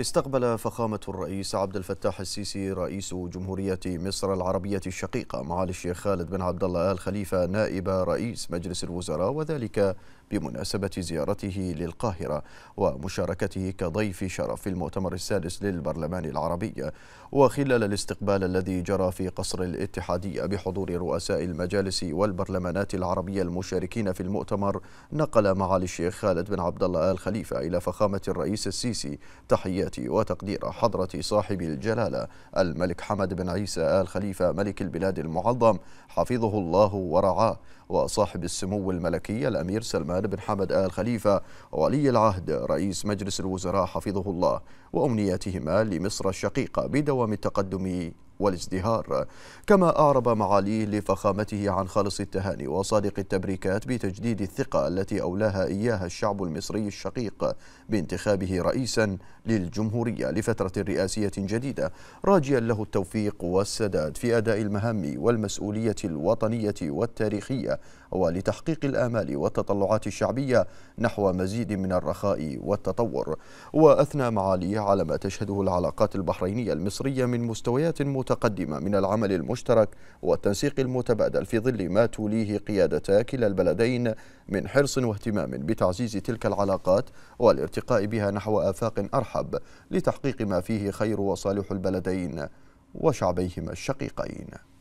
استقبل فخامة الرئيس عبد الفتاح السيسي رئيس جمهورية مصر العربية الشقيقة معالي الشيخ خالد بن عبد الله آل خليفة نائب رئيس مجلس الوزراء وذلك بمناسبة زيارته للقاهرة ومشاركته كضيف شرف في المؤتمر السادس للبرلمان العربي وخلال الاستقبال الذي جرى في قصر الاتحادية بحضور رؤساء المجالس والبرلمانات العربية المشاركين في المؤتمر نقل معالي الشيخ خالد بن عبد الله آل خليفة إلى فخامة الرئيس السيسي تحية تقنية وتقدير حضرة صاحب الجلالة الملك حمد بن عيسى آل خليفة ملك البلاد المعظم حفظه الله ورعاه وصاحب السمو الملكي الأمير سلمان بن حمد آل خليفة ولي العهد رئيس مجلس الوزراء حفظه الله وامنياتهما لمصر الشقيقة بدوام التقدم والازدهار كما أعرب معاليه لفخامته عن خالص التهاني وصادق التبريكات بتجديد الثقة التي أولاها إياها الشعب المصري الشقيق بانتخابه رئيسا للجمهورية لفترة رئاسية جديدة راجيا له التوفيق والسداد في أداء المهام والمسؤولية الوطنية والتاريخية ولتحقيق الآمال والتطلعات الشعبية نحو مزيد من الرخاء والتطور وأثنى معاليه على ما تشهده العلاقات البحرينية المصرية من مستويات متقدمة المتقدمة من العمل المشترك والتنسيق المتبادل في ظل ما توليه قيادتا كلا البلدين من حرص واهتمام بتعزيز تلك العلاقات والارتقاء بها نحو آفاق أرحب لتحقيق ما فيه خير وصالح البلدين وشعبيهما الشقيقين